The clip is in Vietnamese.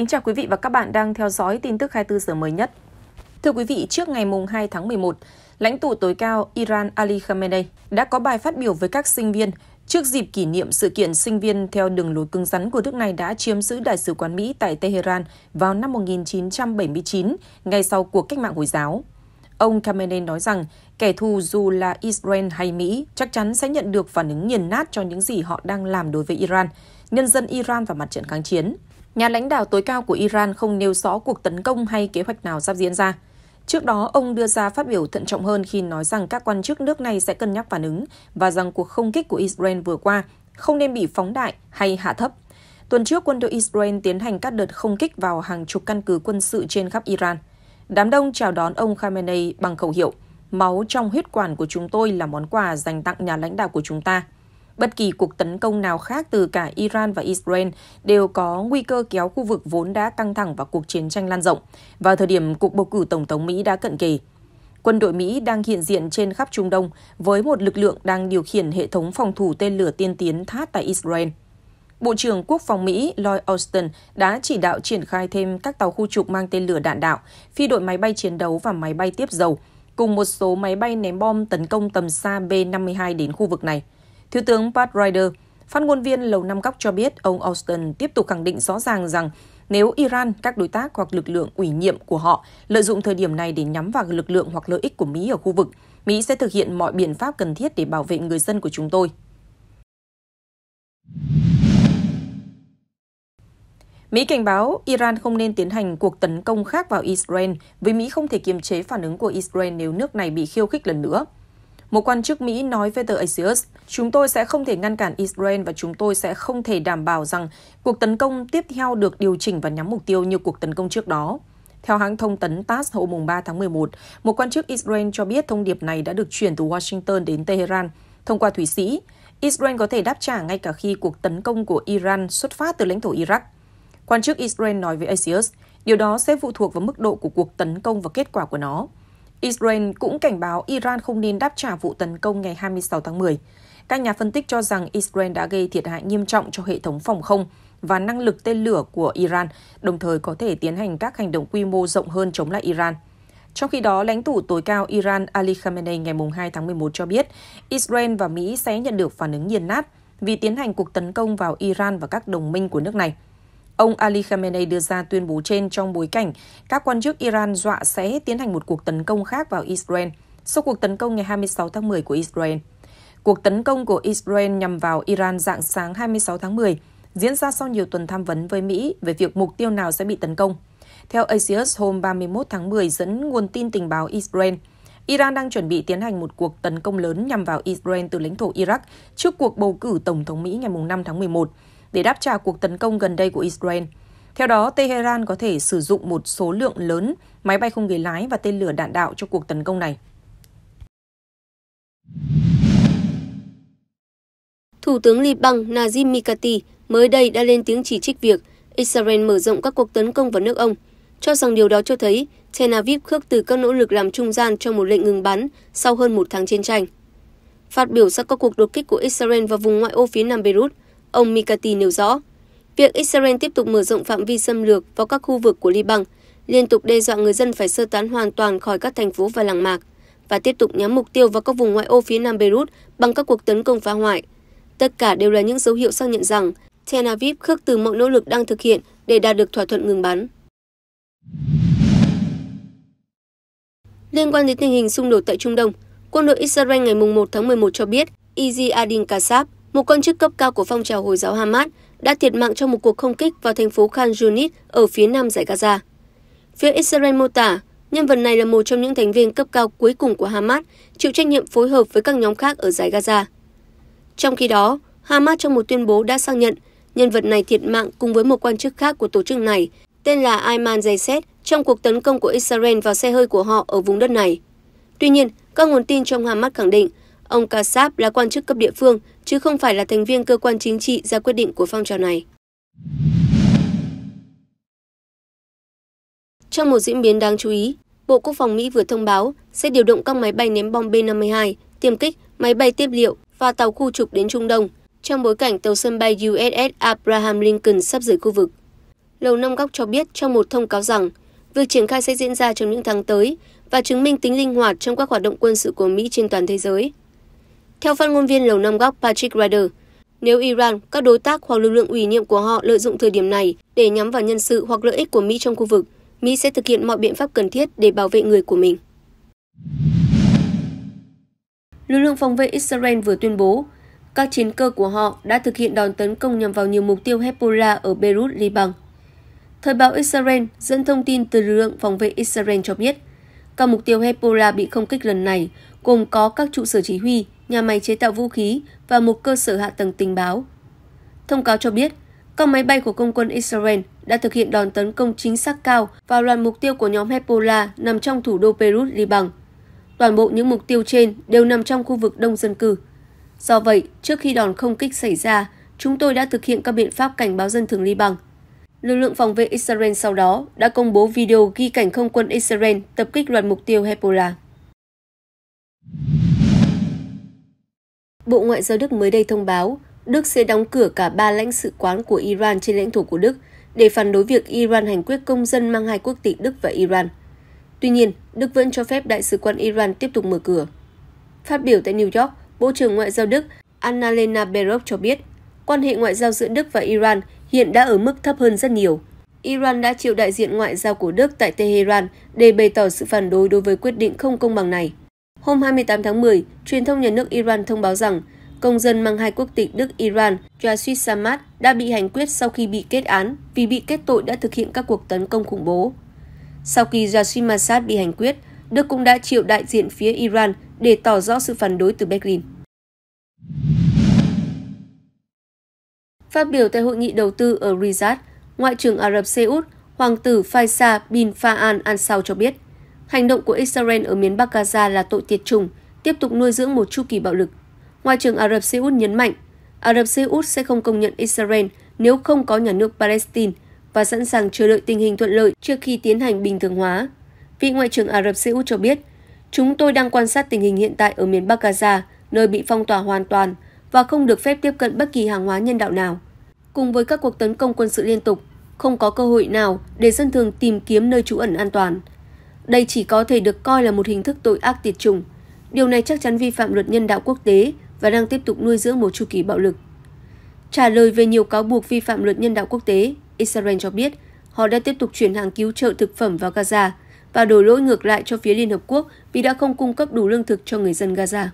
Kính chào quý vị và các bạn đang theo dõi tin tức 24 giờ mới nhất. Thưa quý vị, trước ngày mùng 2 tháng 11, lãnh tụ tối cao Iran Ali Khamenei đã có bài phát biểu với các sinh viên trước dịp kỷ niệm sự kiện sinh viên theo đường lối cứng rắn của nước này đã chiếm giữ đại sứ quán Mỹ tại Tehran vào năm 1979, ngay sau cuộc cách mạng Hồi giáo. Ông Khamenei nói rằng kẻ thù dù là Israel hay Mỹ chắc chắn sẽ nhận được phản ứng nghiền nát cho những gì họ đang làm đối với Iran, nhân dân Iran và mặt trận kháng chiến. Nhà lãnh đạo tối cao của Iran không nêu rõ cuộc tấn công hay kế hoạch nào sắp diễn ra. Trước đó, ông đưa ra phát biểu thận trọng hơn khi nói rằng các quan chức nước này sẽ cân nhắc phản ứng và rằng cuộc không kích của Israel vừa qua không nên bị phóng đại hay hạ thấp. Tuần trước, quân đội Israel tiến hành các đợt không kích vào hàng chục căn cứ quân sự trên khắp Iran. Đám đông chào đón ông Khamenei bằng khẩu hiệu Máu trong huyết quản của chúng tôi là món quà dành tặng nhà lãnh đạo của chúng ta. Bất kỳ cuộc tấn công nào khác từ cả Iran và Israel đều có nguy cơ kéo khu vực vốn đã căng thẳng vào cuộc chiến tranh lan rộng, vào thời điểm cuộc bầu cử Tổng thống Mỹ đã cận kề. Quân đội Mỹ đang hiện diện trên khắp Trung Đông với một lực lượng đang điều khiển hệ thống phòng thủ tên lửa tiên tiến thát tại Israel. Bộ trưởng Quốc phòng Mỹ Lloyd Austin đã chỉ đạo triển khai thêm các tàu khu trục mang tên lửa đạn đạo, phi đội máy bay chiến đấu và máy bay tiếp dầu, cùng một số máy bay ném bom tấn công tầm xa B-52 đến khu vực này. Thiếu tướng Pat Ryder, phát ngôn viên Lầu Năm Góc cho biết ông Austin tiếp tục khẳng định rõ ràng rằng nếu Iran, các đối tác hoặc lực lượng ủy nhiệm của họ lợi dụng thời điểm này để nhắm vào lực lượng hoặc lợi ích của Mỹ ở khu vực, Mỹ sẽ thực hiện mọi biện pháp cần thiết để bảo vệ người dân của chúng tôi. Mỹ cảnh báo Iran không nên tiến hành cuộc tấn công khác vào Israel vì Mỹ không thể kiềm chế phản ứng của Israel nếu nước này bị khiêu khích lần nữa. Một quan chức Mỹ nói với tờ Axios, chúng tôi sẽ không thể ngăn cản Israel và chúng tôi sẽ không thể đảm bảo rằng cuộc tấn công tiếp theo được điều chỉnh và nhắm mục tiêu như cuộc tấn công trước đó. Theo hãng thông tấn TASS hôm 3 tháng 11, một quan chức Israel cho biết thông điệp này đã được chuyển từ Washington đến Tehran thông qua Thụy Sĩ. Israel có thể đáp trả ngay cả khi cuộc tấn công của Iran xuất phát từ lãnh thổ Iraq. Quan chức Israel nói với Axios, điều đó sẽ phụ thuộc vào mức độ của cuộc tấn công và kết quả của nó. Israel cũng cảnh báo Iran không nên đáp trả vụ tấn công ngày 26 tháng 10. Các nhà phân tích cho rằng Israel đã gây thiệt hại nghiêm trọng cho hệ thống phòng không và năng lực tên lửa của Iran, đồng thời có thể tiến hành các hành động quy mô rộng hơn chống lại Iran. Trong khi đó, lãnh tụ tối cao Iran Ali Khamenei ngày 2 tháng 11 cho biết Israel và Mỹ sẽ nhận được phản ứng nghiền nát vì tiến hành cuộc tấn công vào Iran và các đồng minh của nước này – Ông Ali Khamenei đưa ra tuyên bố trên trong bối cảnh các quan chức Iran dọa sẽ tiến hành một cuộc tấn công khác vào Israel sau cuộc tấn công ngày 26 tháng 10 của Israel. Cuộc tấn công của Israel nhằm vào Iran dạng sáng 26 tháng 10 diễn ra sau nhiều tuần tham vấn với Mỹ về việc mục tiêu nào sẽ bị tấn công. Theo Axios hôm 31 tháng 10 dẫn nguồn tin tình báo Israel, Iran đang chuẩn bị tiến hành một cuộc tấn công lớn nhằm vào Israel từ lãnh thổ Iraq trước cuộc bầu cử Tổng thống Mỹ ngày 5 tháng 11 để đáp trả cuộc tấn công gần đây của Israel. Theo đó, Tehran có thể sử dụng một số lượng lớn máy bay không người lái và tên lửa đạn đạo cho cuộc tấn công này. Thủ tướng Liban Najib Mikati mới đây đã lên tiếng chỉ trích việc Israel mở rộng các cuộc tấn công vào nước ông, cho rằng điều đó cho thấy Tel Aviv khước từ các nỗ lực làm trung gian cho một lệnh ngừng bắn sau hơn một tháng chiến tranh. Phát biểu sau các cuộc đột kích của Israel vào vùng ngoại ô phía nam Beirut, ông mikati nêu rõ việc israel tiếp tục mở rộng phạm vi xâm lược vào các khu vực của liban liên tục đe dọa người dân phải sơ tán hoàn toàn khỏi các thành phố và làng mạc và tiếp tục nhắm mục tiêu vào các vùng ngoại ô phía nam beirut bằng các cuộc tấn công phá hoại tất cả đều là những dấu hiệu xác nhận rằng tel aviv khước từ mọi nỗ lực đang thực hiện để đạt được thỏa thuận ngừng bắn Liên quan đến tình hình xung đột tại Trung Đông, quân đội Israel ngày 1 tháng 11 cho biết Izi Adin Kassab, một quan chức cấp cao của phong trào Hồi giáo Hamas đã thiệt mạng trong một cuộc không kích vào thành phố Khan Yunis ở phía nam giải Gaza. Phía Israel mô tả, nhân vật này là một trong những thành viên cấp cao cuối cùng của Hamas, chịu trách nhiệm phối hợp với các nhóm khác ở giải Gaza. Trong khi đó, Hamas trong một tuyên bố đã xác nhận nhân vật này thiệt mạng cùng với một quan chức khác của tổ chức này tên là Ayman Zayset trong cuộc tấn công của Israel vào xe hơi của họ ở vùng đất này. Tuy nhiên, các nguồn tin trong Hamas khẳng định Ông Kassab là quan chức cấp địa phương, chứ không phải là thành viên cơ quan chính trị ra quyết định của phong trào này. Trong một diễn biến đáng chú ý, Bộ Quốc phòng Mỹ vừa thông báo sẽ điều động các máy bay ném bom B-52, tiêm kích, máy bay tiếp liệu và tàu khu trục đến Trung Đông, trong bối cảnh tàu sân bay USS Abraham Lincoln sắp rời khu vực. Lầu Năm Góc cho biết trong một thông cáo rằng, việc triển khai sẽ diễn ra trong những tháng tới và chứng minh tính linh hoạt trong các hoạt động quân sự của Mỹ trên toàn thế giới. Theo phát ngôn viên Lầu Năm Góc Patrick Ryder, nếu Iran, các đối tác hoặc lực lượng ủy nhiệm của họ lợi dụng thời điểm này để nhắm vào nhân sự hoặc lợi ích của Mỹ trong khu vực, Mỹ sẽ thực hiện mọi biện pháp cần thiết để bảo vệ người của mình. Lực lượng phòng vệ Israel vừa tuyên bố, các chiến cơ của họ đã thực hiện đòn tấn công nhằm vào nhiều mục tiêu Hezbollah ở Beirut, Liban. Thời báo Israel dẫn thông tin từ lực lượng phòng vệ Israel cho biết, các mục tiêu Hezbollah bị không kích lần này gồm có các trụ sở chỉ huy, nhà máy chế tạo vũ khí và một cơ sở hạ tầng tình báo. Thông cáo cho biết, các máy bay của công quân Israel đã thực hiện đòn tấn công chính xác cao vào loạt mục tiêu của nhóm Hezbollah nằm trong thủ đô Beirut, Liban. Toàn bộ những mục tiêu trên đều nằm trong khu vực đông dân cư. Do vậy, trước khi đòn không kích xảy ra, chúng tôi đã thực hiện các biện pháp cảnh báo dân thường Liban. Lực lượng phòng vệ Israel sau đó đã công bố video ghi cảnh không quân Israel tập kích loạt mục tiêu Hezbollah. Bộ Ngoại giao Đức mới đây thông báo Đức sẽ đóng cửa cả ba lãnh sự quán của Iran trên lãnh thổ của Đức để phản đối việc Iran hành quyết công dân mang hai quốc tịch Đức và Iran. Tuy nhiên, Đức vẫn cho phép đại sứ quán Iran tiếp tục mở cửa. Phát biểu tại New York, Bộ trưởng Ngoại giao Đức Annalena Baerbock cho biết, quan hệ ngoại giao giữa Đức và Iran hiện đã ở mức thấp hơn rất nhiều. Iran đã triệu đại diện ngoại giao của Đức tại Tehran để bày tỏ sự phản đối đối với quyết định không công bằng này. Hôm 28 tháng 10, truyền thông nhà nước Iran thông báo rằng công dân mang hai quốc tịch Đức-Iran Jasid Samad đã bị hành quyết sau khi bị kết án vì bị kết tội đã thực hiện các cuộc tấn công khủng bố. Sau khi Jasid Massad bị hành quyết, Đức cũng đã triệu đại diện phía Iran để tỏ rõ sự phản đối từ Berlin. Phát biểu tại hội nghị đầu tư ở Riyadh, Ngoại trưởng Ả Rập Xê Út, Hoàng tử Faisal bin Fahad Al Saud cho biết, Hành động của Israel ở miền Bắc Gaza là tội tiệt chủng, tiếp tục nuôi dưỡng một chu kỳ bạo lực. Ngoại trưởng Ả Rập Xê Út nhấn mạnh, Ả Rập Xê Út sẽ không công nhận Israel nếu không có nhà nước Palestine và sẵn sàng chờ đợi tình hình thuận lợi trước khi tiến hành bình thường hóa. Vị Ngoại trưởng Ả Rập Xê Út cho biết, chúng tôi đang quan sát tình hình hiện tại ở miền Bắc Gaza, nơi bị phong tỏa hoàn toàn và không được phép tiếp cận bất kỳ hàng hóa nhân đạo nào. Cùng với các cuộc tấn công quân sự liên tục, không có cơ hội nào để dân thường tìm kiếm nơi trú ẩn an toàn. Đây chỉ có thể được coi là một hình thức tội ác tiệt chủng. Điều này chắc chắn vi phạm luật nhân đạo quốc tế và đang tiếp tục nuôi dưỡng một chu kỳ bạo lực. Trả lời về nhiều cáo buộc vi phạm luật nhân đạo quốc tế, Israel cho biết họ đã tiếp tục chuyển hàng cứu trợ thực phẩm vào Gaza và đổ lỗi ngược lại cho phía Liên Hợp Quốc vì đã không cung cấp đủ lương thực cho người dân Gaza.